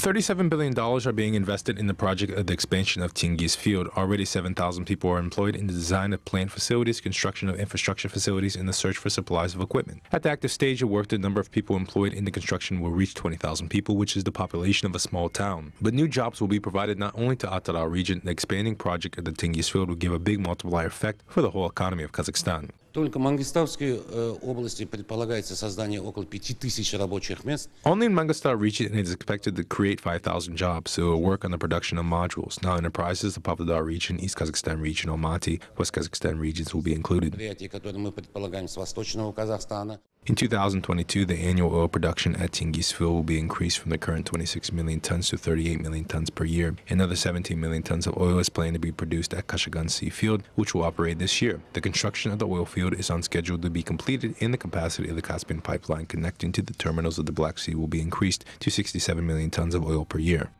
$37 billion are being invested in the project of the expansion of Tengiz Field. Already 7,000 people are employed in the design of plant facilities, construction of infrastructure facilities, and the search for supplies of equipment. At the active stage of work, the number of people employed in the construction will reach 20,000 people, which is the population of a small town. But new jobs will be provided not only to Atara region, the expanding project of the Tengiz Field will give a big multiplier effect for the whole economy of Kazakhstan. Только в Мангистауской области предполагается создание около рабочих мест. Only in Mangistau region it is expected to create 5,000 jobs. So, work on the production of modules. Now enterprises, the Pavlodar region, East Kazakhstan region, Almaty, West Kazakhstan regions will be included. In 2022, the annual oil production at Tengiz field will be increased from the current 26 million tons to 38 million tons per year. Another 17 million tons of oil is planned to be produced at Kashagan Sea Field, which will operate this year. The construction of the oil field is on schedule to be completed, and the capacity of the Caspian pipeline connecting to the terminals of the Black Sea will be increased to 67 million tons of oil per year.